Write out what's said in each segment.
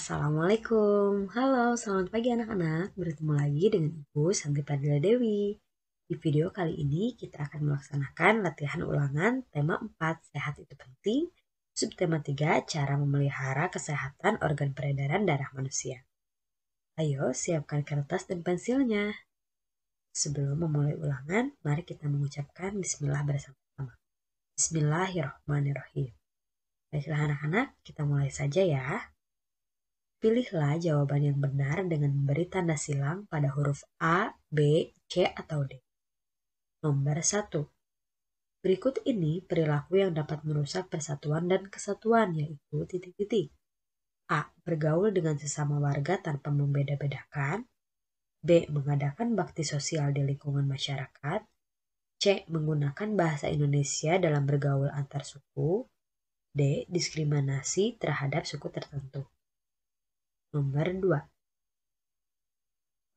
Assalamualaikum, halo selamat pagi anak-anak Bertemu lagi dengan Ibu Santi Padilla Dewi Di video kali ini kita akan melaksanakan latihan ulangan tema 4 Sehat itu penting Subtema 3 Cara memelihara kesehatan organ peredaran darah manusia Ayo siapkan kertas dan pensilnya Sebelum memulai ulangan, mari kita mengucapkan bismillah bersama-sama Bismillahirrahmanirrahim Baiklah anak-anak, kita mulai saja ya. Pilihlah jawaban yang benar dengan memberi tanda silang pada huruf A, B, C, atau D. Nomor 1. Berikut ini perilaku yang dapat merusak persatuan dan kesatuan yaitu titik-titik. A. Bergaul dengan sesama warga tanpa membeda-bedakan. B. Mengadakan bakti sosial di lingkungan masyarakat. C. Menggunakan bahasa Indonesia dalam bergaul antar suku. D. Diskriminasi terhadap suku tertentu. Nomor 2.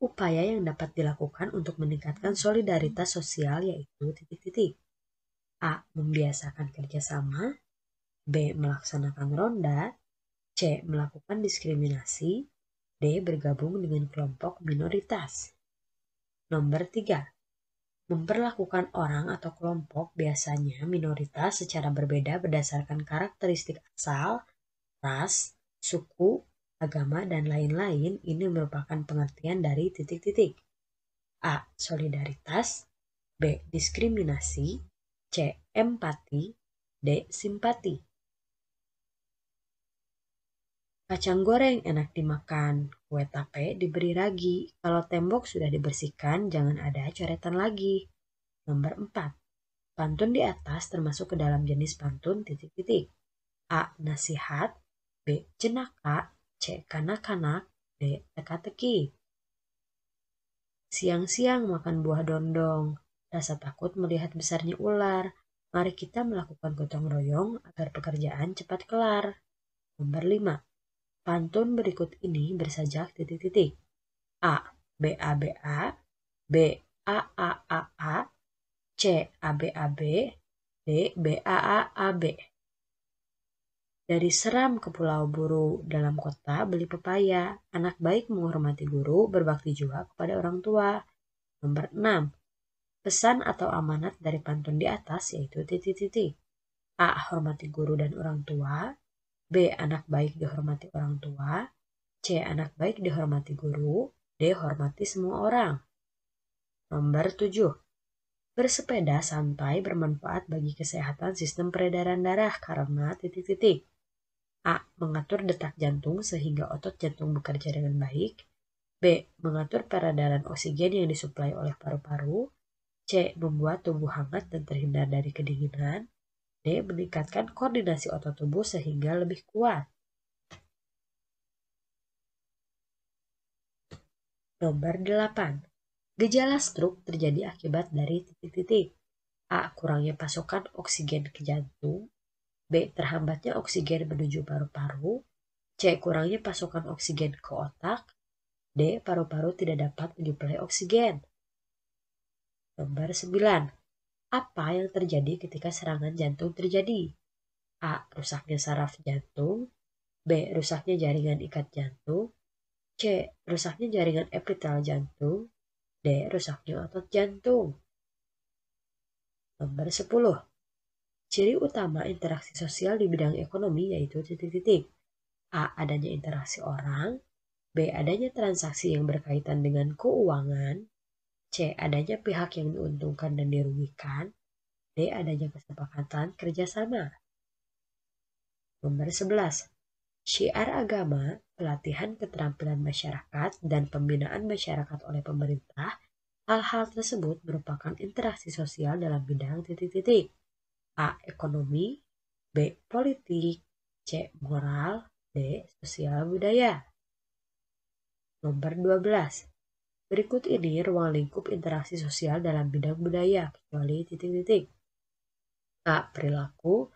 Upaya yang dapat dilakukan untuk meningkatkan solidaritas sosial yaitu titik-titik. A. Membiasakan kerjasama. B. Melaksanakan ronda. C. Melakukan diskriminasi. D. Bergabung dengan kelompok minoritas. Nomor 3. Memperlakukan orang atau kelompok biasanya minoritas secara berbeda berdasarkan karakteristik asal, ras, suku, agama, dan lain-lain ini merupakan pengertian dari titik-titik. A. Solidaritas B. Diskriminasi C. Empati D. Simpati Kacang goreng enak dimakan, kue tape diberi ragi. Kalau tembok sudah dibersihkan, jangan ada coretan lagi. Nomor 4. Pantun di atas termasuk ke dalam jenis pantun titik-titik. A. Nasihat B. Jenaka C. Kanak-kanak. D. Teka-teki. Siang-siang makan buah dondong. Rasa takut melihat besarnya ular. Mari kita melakukan gotong royong agar pekerjaan cepat kelar. Nomor 5. Pantun berikut ini bersajak titik-titik. A. B A B A B A A A A C A B A B D B A A A B dari Seram ke Pulau Buru, dalam kota beli pepaya. Anak baik menghormati guru, berbakti juga kepada orang tua. Nomor 6. Pesan atau amanat dari pantun di atas yaitu titik-titik. A. Hormati guru dan orang tua. B. Anak baik dihormati orang tua. C. Anak baik dihormati guru. D. Hormati semua orang. Nomor 7. Bersepeda santai bermanfaat bagi kesehatan sistem peredaran darah karena titik-titik. A. Mengatur detak jantung sehingga otot jantung bekerja dengan baik. B. Mengatur peredaran oksigen yang disuplai oleh paru-paru. C. Membuat tubuh hangat dan terhindar dari kedinginan. D. Meningkatkan koordinasi otot tubuh sehingga lebih kuat. Nomor 8. Gejala stroke terjadi akibat dari titik-titik. A. Kurangnya pasokan oksigen ke jantung. B. Terhambatnya oksigen menuju paru-paru. C. Kurangnya pasokan oksigen ke otak. D. Paru-paru tidak dapat menyuplai oksigen. Nomor 9. Apa yang terjadi ketika serangan jantung terjadi? A. Rusaknya saraf jantung. B. Rusaknya jaringan ikat jantung. C. Rusaknya jaringan epitel jantung. D. Rusaknya otot jantung. Nomor 10. Ciri utama interaksi sosial di bidang ekonomi yaitu titik-titik. A. Adanya interaksi orang. B. Adanya transaksi yang berkaitan dengan keuangan. C. Adanya pihak yang diuntungkan dan dirugikan. D. Adanya kesepakatan kerjasama. Nomor 11. Syiar agama, pelatihan keterampilan masyarakat, dan pembinaan masyarakat oleh pemerintah, hal-hal tersebut merupakan interaksi sosial dalam bidang titik-titik. A. Ekonomi B. Politik C. Moral D. Sosial budaya Nomor 12. Berikut ini ruang lingkup interaksi sosial dalam bidang budaya, kecuali titik-titik. A. Perilaku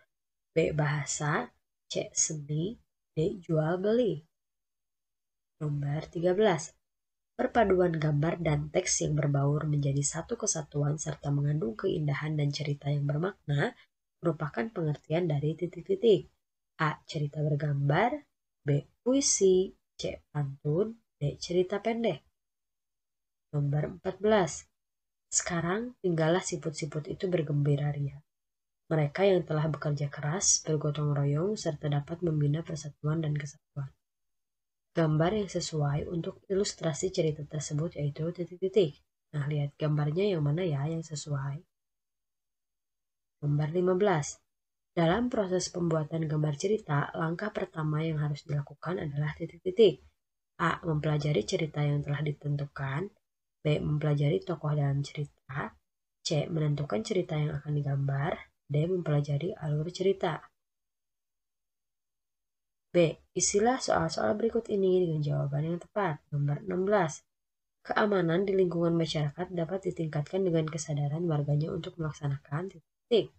B. Bahasa C. Seni D. Jual beli Nomor 13. Perpaduan gambar dan teks yang berbaur menjadi satu kesatuan serta mengandung keindahan dan cerita yang bermakna merupakan pengertian dari titik-titik. A. Cerita bergambar. B. Puisi. C. Pantun. D. Cerita pendek. Nomor 14. Sekarang tinggallah siput-siput itu bergembira ria. Mereka yang telah bekerja keras, bergotong royong, serta dapat membina persatuan dan kesatuan. Gambar yang sesuai untuk ilustrasi cerita tersebut yaitu titik-titik. Nah, lihat gambarnya yang mana ya yang sesuai. Gambar 15. Dalam proses pembuatan gambar cerita, langkah pertama yang harus dilakukan adalah titik-titik. A. Mempelajari cerita yang telah ditentukan. B. Mempelajari tokoh dalam cerita. C. Menentukan cerita yang akan digambar. D. Mempelajari alur cerita. B. isilah soal-soal berikut ini dengan jawaban yang tepat. Nomor 16. Keamanan di lingkungan masyarakat dapat ditingkatkan dengan kesadaran warganya untuk melaksanakan titik.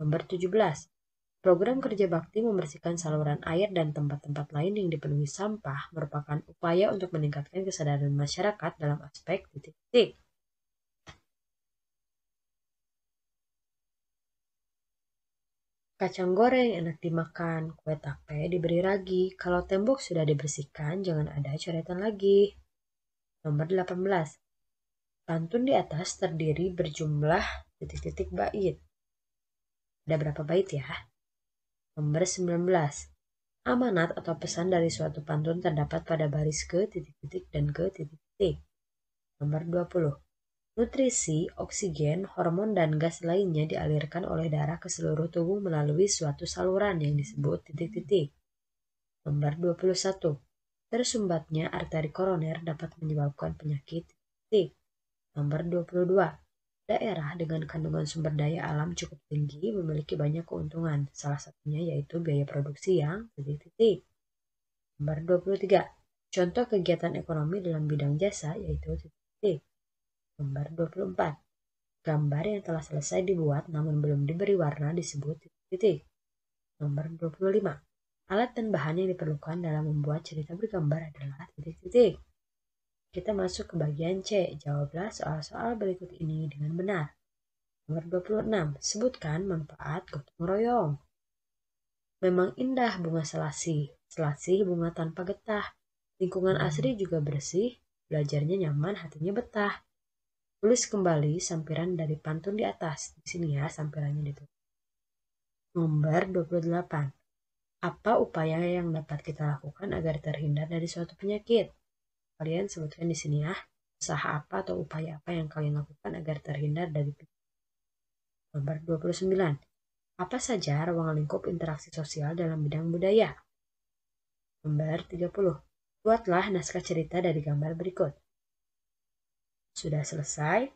Nomor 17. Program kerja bakti membersihkan saluran air dan tempat-tempat lain yang dipenuhi sampah merupakan upaya untuk meningkatkan kesadaran masyarakat dalam aspek titik-titik. Kacang goreng enak dimakan, kue tape diberi ragi. Kalau tembok sudah dibersihkan, jangan ada coretan lagi. Nomor 18. Pantun di atas terdiri berjumlah titik-titik bait. Ada berapa bait ya? Nomor 19. Amanat atau pesan dari suatu pantun terdapat pada baris ke titik-titik dan ke titik-titik. Nomor 20. Nutrisi, oksigen, hormon, dan gas lainnya dialirkan oleh darah ke seluruh tubuh melalui suatu saluran yang disebut titik-titik. Nomor 21. Tersumbatnya arteri koroner dapat menyebabkan penyakit titik. Nomor 22. Daerah dengan kandungan sumber daya alam cukup tinggi memiliki banyak keuntungan, salah satunya yaitu biaya produksi yang titik-titik. Nomor 23. Contoh kegiatan ekonomi dalam bidang jasa yaitu titik-titik. Nomor 24. Gambar yang telah selesai dibuat namun belum diberi warna disebut titik-titik. Nomor 25. Alat dan bahan yang diperlukan dalam membuat cerita bergambar adalah titik-titik. Kita masuk ke bagian C. Jawablah soal-soal berikut ini dengan benar. Nomor 26. Sebutkan manfaat gotong royong. Memang indah bunga selasih. Selasih bunga tanpa getah. Lingkungan asri juga bersih. Belajarnya nyaman, hatinya betah. Tulis kembali sampiran dari pantun di atas. Di sini ya sampirannya itu. Nomor 28. Apa upaya yang dapat kita lakukan agar terhindar dari suatu penyakit? kalian sebutkan di sini ya usaha apa atau upaya apa yang kalian lakukan agar terhindar dari Nomor 29. Apa saja ruang lingkup interaksi sosial dalam bidang budaya? Nomor 30. Buatlah naskah cerita dari gambar berikut. Sudah selesai.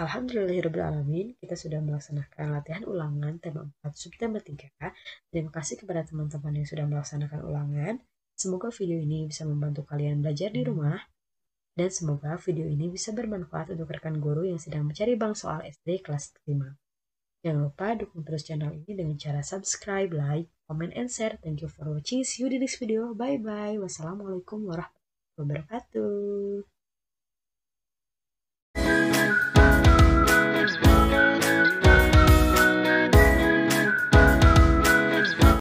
Alhamdulillahirrahmanirrahim, kita sudah melaksanakan latihan ulangan tema 4 subtema 3. Terima kasih kepada teman-teman yang sudah melaksanakan ulangan. Semoga video ini bisa membantu kalian belajar di rumah, dan semoga video ini bisa bermanfaat untuk rekan guru yang sedang mencari bank soal SD kelas 5. Jangan lupa dukung terus channel ini dengan cara subscribe, like, comment, and share. Thank you for watching. See you di next video. Bye-bye. Wassalamualaikum warahmatullahi wabarakatuh.